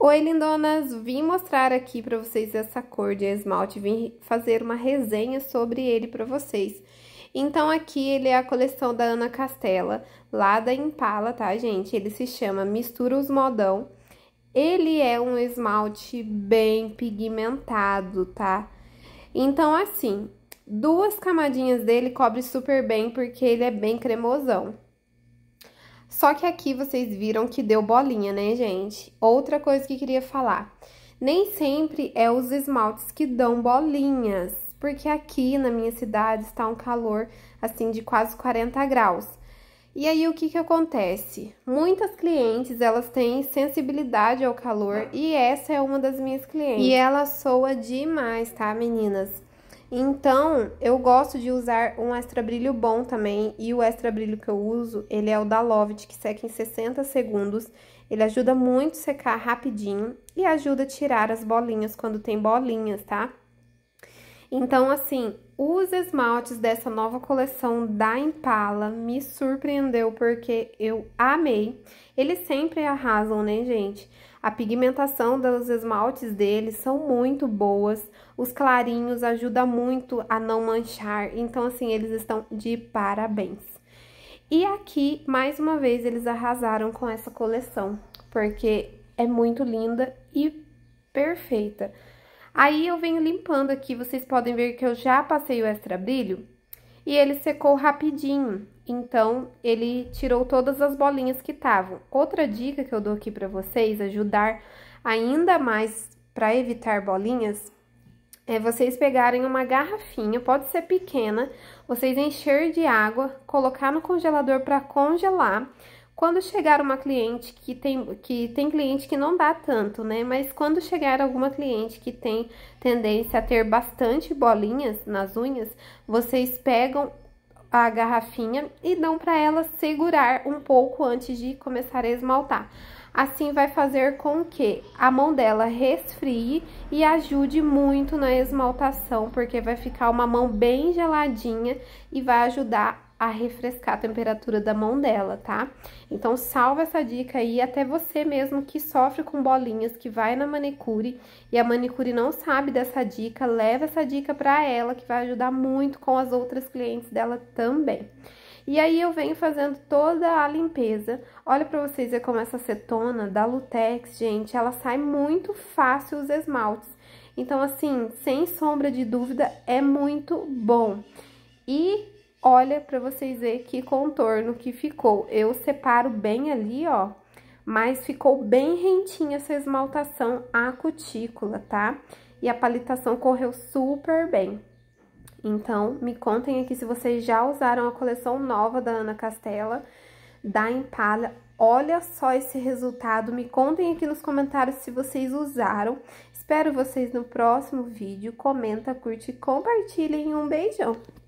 Oi lindonas, vim mostrar aqui para vocês essa cor de esmalte, vim fazer uma resenha sobre ele para vocês. Então aqui ele é a coleção da Ana Castela, lá da Impala, tá gente? Ele se chama Mistura os Modão. Ele é um esmalte bem pigmentado, tá? Então assim, duas camadinhas dele cobre super bem porque ele é bem cremosão. Só que aqui vocês viram que deu bolinha, né, gente? Outra coisa que queria falar. Nem sempre é os esmaltes que dão bolinhas, porque aqui na minha cidade está um calor, assim, de quase 40 graus. E aí, o que que acontece? Muitas clientes, elas têm sensibilidade ao calor e essa é uma das minhas clientes. E ela soa demais, tá, meninas? Então, eu gosto de usar um extra brilho bom também, e o extra brilho que eu uso, ele é o da Lovit, que seca em 60 segundos. Ele ajuda muito a secar rapidinho e ajuda a tirar as bolinhas quando tem bolinhas, tá? Então, assim, os esmaltes dessa nova coleção da Impala me surpreendeu porque eu amei. Eles sempre arrasam, né, gente? A pigmentação dos esmaltes dele são muito boas, os clarinhos ajudam muito a não manchar, então assim, eles estão de parabéns. E aqui, mais uma vez, eles arrasaram com essa coleção, porque é muito linda e perfeita. Aí eu venho limpando aqui, vocês podem ver que eu já passei o extra brilho, e ele secou rapidinho. Então, ele tirou todas as bolinhas que estavam. Outra dica que eu dou aqui para vocês ajudar ainda mais para evitar bolinhas é vocês pegarem uma garrafinha, pode ser pequena, vocês encher de água, colocar no congelador para congelar. Quando chegar uma cliente que tem, que tem cliente que não dá tanto, né? Mas quando chegar alguma cliente que tem tendência a ter bastante bolinhas nas unhas, vocês pegam a garrafinha e dão para ela segurar um pouco antes de começar a esmaltar. Assim vai fazer com que a mão dela resfrie e ajude muito na esmaltação, porque vai ficar uma mão bem geladinha e vai ajudar a refrescar a temperatura da mão dela, tá? Então, salva essa dica aí, até você mesmo que sofre com bolinhas, que vai na manicure e a manicure não sabe dessa dica, leva essa dica para ela, que vai ajudar muito com as outras clientes dela também. E aí eu venho fazendo toda a limpeza. Olha para vocês ver como essa acetona da Lutex, gente, ela sai muito fácil os esmaltes. Então, assim, sem sombra de dúvida, é muito bom. E Olha para vocês verem que contorno que ficou. Eu separo bem ali, ó, mas ficou bem rentinha essa esmaltação à cutícula, tá? E a palitação correu super bem. Então, me contem aqui se vocês já usaram a coleção nova da Ana Castela, da Impala. Olha só esse resultado, me contem aqui nos comentários se vocês usaram. Espero vocês no próximo vídeo, comenta, curte e compartilhem. Um beijão!